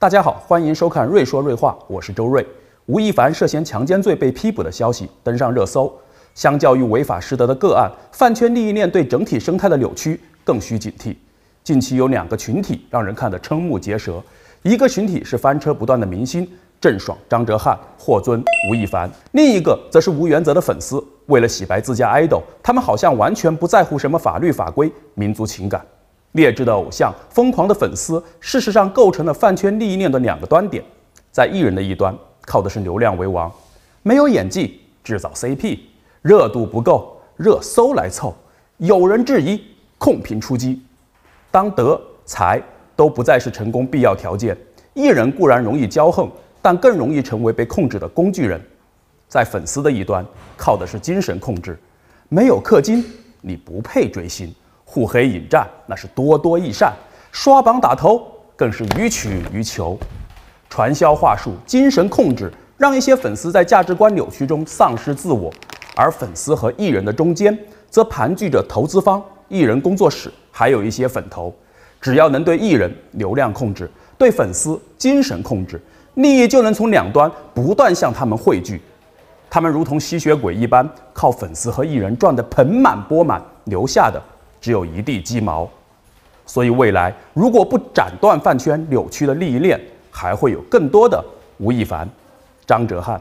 大家好，欢迎收看《瑞说瑞话》，我是周瑞。吴亦凡涉嫌强奸罪被批捕的消息登上热搜。相较于违法失德的个案，饭圈利益链对整体生态的扭曲更需警惕。近期有两个群体让人看得瞠目结舌：一个群体是翻车不断的明星，郑爽、张哲瀚、霍尊、吴亦凡；另一个则是无原则的粉丝，为了洗白自家 idol，他们好像完全不在乎什么法律法规、民族情感。劣质的偶像，疯狂的粉丝，事实上构成了饭圈利益链的两个端点。在艺人的一端，靠的是流量为王，没有演技，制造 CP，热度不够，热搜来凑。有人质疑，控评出击。当德才都不再是成功必要条件，艺人固然容易骄横，但更容易成为被控制的工具人。在粉丝的一端，靠的是精神控制，没有氪金，你不配追星。互黑引战那是多多益善，刷榜打头更是予取予求，传销话术、精神控制，让一些粉丝在价值观扭曲中丧失自我，而粉丝和艺人的中间，则盘踞着投资方、艺人工作室，还有一些粉头，只要能对艺人流量控制，对粉丝精神控制，利益就能从两端不断向他们汇聚，他们如同吸血鬼一般，靠粉丝和艺人赚得盆满钵满，留下的。只有一地鸡毛，所以未来如果不斩断饭圈扭曲的利益链，还会有更多的吴亦凡、张哲瀚。